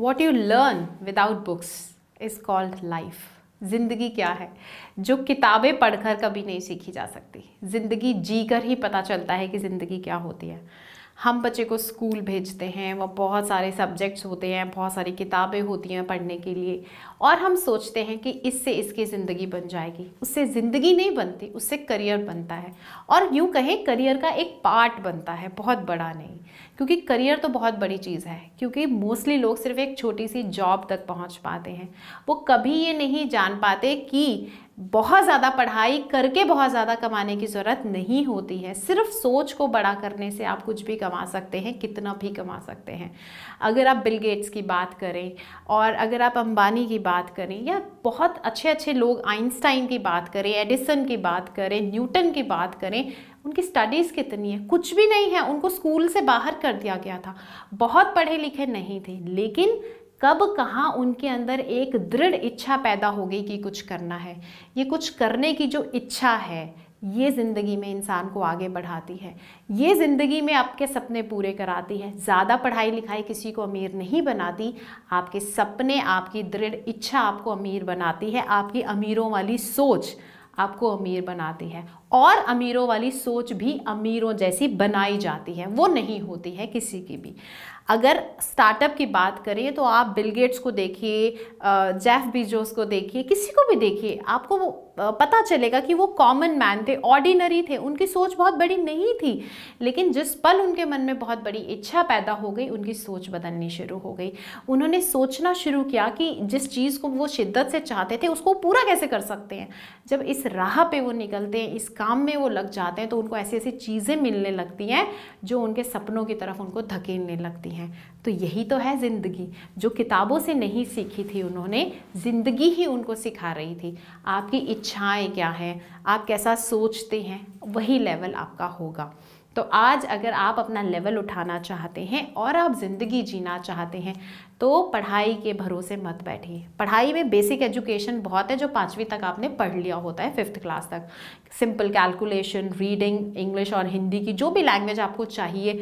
what you learn without books is called life ज़िंदगी क्या है जो किताबें पढ़कर कभी नहीं सीखी जा सकती ज़िंदगी जी कर ही पता चलता है कि ज़िंदगी क्या होती है हम बच्चे को स्कूल भेजते हैं वह बहुत सारे सब्जेक्ट्स होते हैं बहुत सारी किताबें होती हैं पढ़ने के लिए और हम सोचते हैं कि इससे इसकी ज़िंदगी बन जाएगी उससे ज़िंदगी नहीं बनती उससे करियर बनता है और यूँ कहें करियर का एक पार्ट बनता है बहुत बड़ा नहीं क्योंकि करियर तो बहुत बड़ी चीज़ है क्योंकि मोस्टली लोग सिर्फ एक छोटी सी जॉब तक पहुँच पाते हैं वो कभी ये नहीं जान पाते कि बहुत ज़्यादा पढ़ाई करके बहुत ज़्यादा कमाने की ज़रूरत नहीं होती है सिर्फ सोच को बड़ा करने से आप कुछ भी कमा सकते हैं कितना भी कमा सकते हैं अगर आप बिल गेट्स की बात करें और अगर आप अंबानी की बात बात करें या बहुत अच्छे अच्छे लोग आइंस्टाइन की बात करें एडिसन की बात करें न्यूटन की बात करें उनकी स्टडीज़ कितनी है कुछ भी नहीं है उनको स्कूल से बाहर कर दिया गया था बहुत पढ़े लिखे नहीं थे लेकिन कब कहाँ उनके अंदर एक दृढ़ इच्छा पैदा हो गई कि कुछ करना है ये कुछ करने की जो इच्छा है ये ज़िंदगी में इंसान को आगे बढ़ाती है ये ज़िंदगी में आपके सपने पूरे कराती है ज़्यादा पढ़ाई लिखाई किसी को अमीर नहीं बनाती आपके सपने आपकी दृढ़ इच्छा आपको अमीर बनाती है आपकी अमीरों वाली सोच आपको अमीर बनाती है और अमीरों वाली सोच भी अमीरों जैसी बनाई जाती है वो नहीं होती है किसी की भी अगर स्टार्टअप की बात करें तो आप बिल गेट्स को देखिए जेफ बिजोस को देखिए किसी को भी देखिए आपको वो पता चलेगा कि वो कॉमन मैन थे ऑर्डिनरी थे उनकी सोच बहुत बड़ी नहीं थी लेकिन जिस पल उनके मन में बहुत बड़ी इच्छा पैदा हो गई उनकी सोच बदलनी शुरू हो गई उन्होंने सोचना शुरू किया कि जिस चीज़ को वो शिद्दत से चाहते थे उसको पूरा कैसे कर सकते हैं जब इस राह पे वो निकलते हैं इस काम में वो लग जाते हैं तो उनको ऐसी ऐसी चीज़ें मिलने लगती हैं जो उनके सपनों की तरफ उनको धकेलने लगती हैं तो यही तो है ज़िंदगी जो किताबों से नहीं सीखी थी उन्होंने ज़िंदगी ही उनको सिखा रही थी आपकी इच्छाएं क्या हैं आप कैसा सोचते हैं वही लेवल आपका होगा तो आज अगर आप अपना लेवल उठाना चाहते हैं और आप ज़िंदगी जीना चाहते हैं तो पढ़ाई के भरोसे मत बैठिए पढ़ाई में बेसिक एजुकेशन बहुत है जो पाँचवीं तक आपने पढ़ लिया होता है फिफ्थ क्लास तक सिंपल कैलकुलेशन रीडिंग इंग्लिश और हिंदी की जो भी लैंग्वेज आपको चाहिए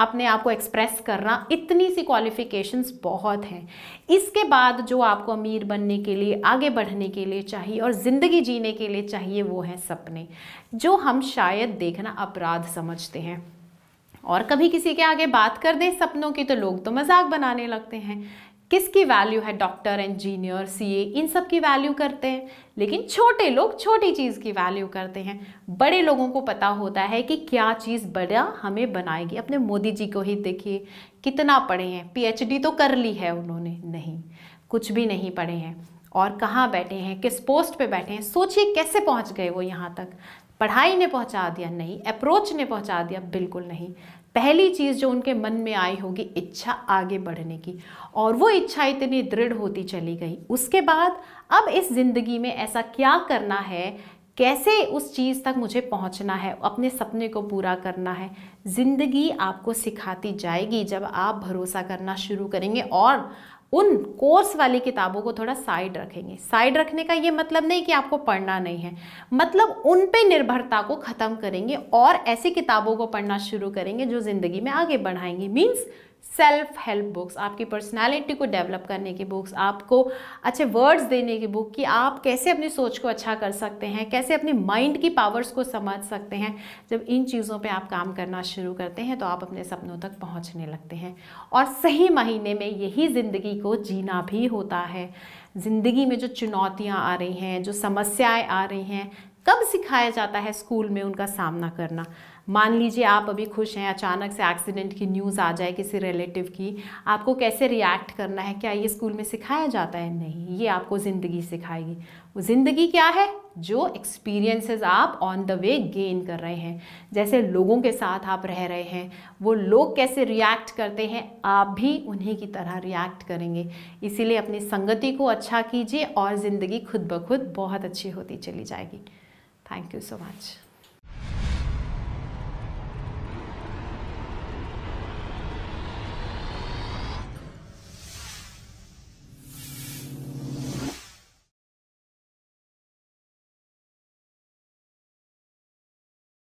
अपने आप को एक्सप्रेस करना इतनी सी क्वालिफ़िकेशंस बहुत हैं इसके बाद जो आपको अमीर बनने के लिए आगे बढ़ने के लिए चाहिए और ज़िंदगी जीने के लिए चाहिए वो हैं सपने जो हम शायद देखना अपराध समझते हैं और कभी किसी के आगे बात कर दें सपनों की तो लोग तो मजाक बनाने लगते हैं किसकी वैल्यू है डॉक्टर इंजीनियर सीए इन सब की वैल्यू करते हैं लेकिन छोटे लोग छोटी चीज़ की वैल्यू करते हैं बड़े लोगों को पता होता है कि क्या चीज़ बड़ा हमें बनाएगी अपने मोदी जी को ही देखिए कितना पढ़े हैं पीएचडी तो कर ली है उन्होंने नहीं कुछ भी नहीं पढ़े हैं और कहाँ बैठे हैं किस पोस्ट पे बैठे हैं सोचिए कैसे पहुँच गए वो यहाँ तक पढ़ाई ने पहुँचा दिया नहीं अप्रोच ने पहुँचा दिया बिल्कुल नहीं पहली चीज़ जो उनके मन में आई होगी इच्छा आगे बढ़ने की और वो इच्छा इतनी दृढ़ होती चली गई उसके बाद अब इस ज़िंदगी में ऐसा क्या करना है कैसे उस चीज़ तक मुझे पहुंचना है अपने सपने को पूरा करना है ज़िंदगी आपको सिखाती जाएगी जब आप भरोसा करना शुरू करेंगे और उन कोर्स वाली किताबों को थोड़ा साइड रखेंगे साइड रखने का ये मतलब नहीं कि आपको पढ़ना नहीं है मतलब उन पे निर्भरता को ख़त्म करेंगे और ऐसी किताबों को पढ़ना शुरू करेंगे जो ज़िंदगी में आगे बढ़ाएंगे मीन्स सेल्फ हेल्प बुक्स आपकी पर्सनालिटी को डेवलप करने की बुक्स आपको अच्छे वर्ड्स देने की बुक कि आप कैसे अपनी सोच को अच्छा कर सकते हैं कैसे अपने माइंड की पावर्स को समझ सकते हैं जब इन चीज़ों पे आप काम करना शुरू करते हैं तो आप अपने सपनों तक पहुंचने लगते हैं और सही महीने में यही ज़िंदगी को जीना भी होता है ज़िंदगी में जो चुनौतियाँ आ रही हैं जो समस्याएँ आ रही हैं कब सिखाया जाता है स्कूल में उनका सामना करना मान लीजिए आप अभी खुश हैं अचानक से एक्सीडेंट की न्यूज़ आ जाए किसी रिलेटिव की आपको कैसे रिएक्ट करना है क्या ये स्कूल में सिखाया जाता है नहीं ये आपको ज़िंदगी सिखाएगी वो ज़िंदगी क्या है जो एक्सपीरियंसेस आप ऑन द वे गेन कर रहे हैं जैसे लोगों के साथ आप रह रहे हैं वो लोग कैसे रिएक्ट करते हैं आप भी उन्हीं की तरह रिएक्ट करेंगे इसीलिए अपनी संगति को अच्छा कीजिए और ज़िंदगी खुद ब खुद बहुत अच्छी होती चली जाएगी थैंक यू सो मच